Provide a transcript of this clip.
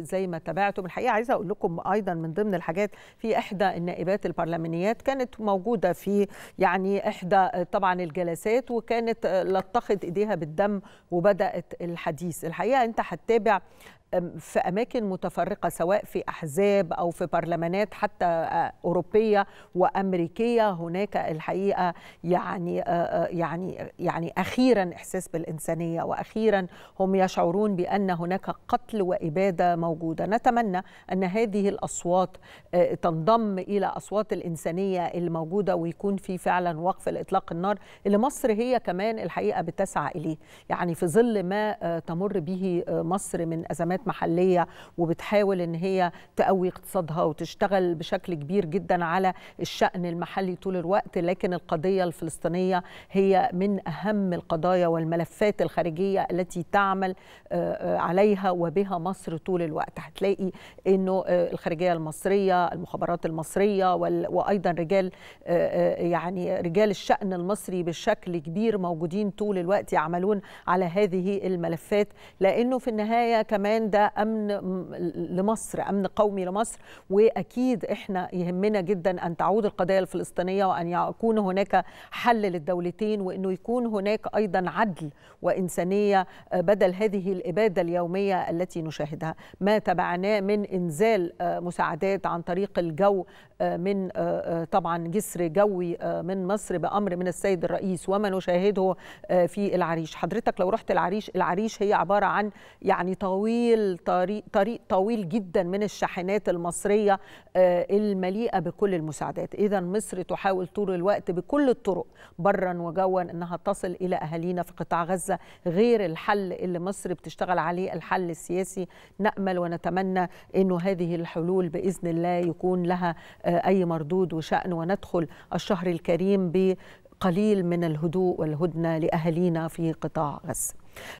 زي ما تابعتم الحقيقه عايزه اقول لكم ايضا من ضمن الحاجات في احدى النائبات البرلمانيات كانت موجوده في يعني احدى طبعا الجلسات وكانت لطخت ايديها بالدم وبدات الحديث الحقيقه انت هتتابع في اماكن متفرقه سواء في احزاب او في برلمانات حتى آه، اوروبيه وامريكيه هناك الحقيقه يعني آه، آه، يعني يعني اخيرا احساس بالانسانيه واخيرا هم يشعرون بان هناك قتل واباده موجوده نتمنى ان هذه الاصوات تنضم الى اصوات الانسانيه الموجوده ويكون في فعلا وقف لاطلاق النار اللي مصر هي كمان الحقيقه بتسعى اليه يعني في ظل ما تمر به مصر من ازمات شركات محليه وبتحاول ان هي تقوي اقتصادها وتشتغل بشكل كبير جدا على الشان المحلي طول الوقت لكن القضيه الفلسطينيه هي من اهم القضايا والملفات الخارجيه التي تعمل آه، آه، عليها وبها مصر طول الوقت هتلاقي انه آه، الخارجيه المصريه المخابرات المصريه وايضا رجال يعني رجال الشان المصري بشكل كبير موجودين طول الوقت يعملون على هذه الملفات لانه في النهايه كمان ده امن لمصر امن قومي لمصر واكيد احنا يهمنا جدا ان تعود القضيه الفلسطينيه وان يكون هناك حل للدولتين وانه يكون هناك ايضا عدل وانسانيه آه، بدل هذه الاباده اليوميه التي نشاهدها ما تبعناه من انزال آه، مساعدات عن طريق الجو آه، من طبعا جسر جوي من مصر بامر من السيد الرئيس وما نشاهده في العريش حضرتك لو رحت العريش العريش هي عباره عن يعني طويل طول طريق, طريق طويل جدا من الشاحنات المصرية آه، المليئة بكل المساعدات إذا مصر تحاول طول الوقت بكل الطرق برا وجوا أنها تصل إلى أهالينا في قطاع غزة غير الحل اللي مصر بتشتغل عليه الحل السياسي نأمل ونتمنى أنه هذه الحلول بإذن الله يكون لها آه، أي مردود وشأن وندخل الشهر الكريم بقليل من الهدوء والهدنه لاهالينا في قطاع غزه.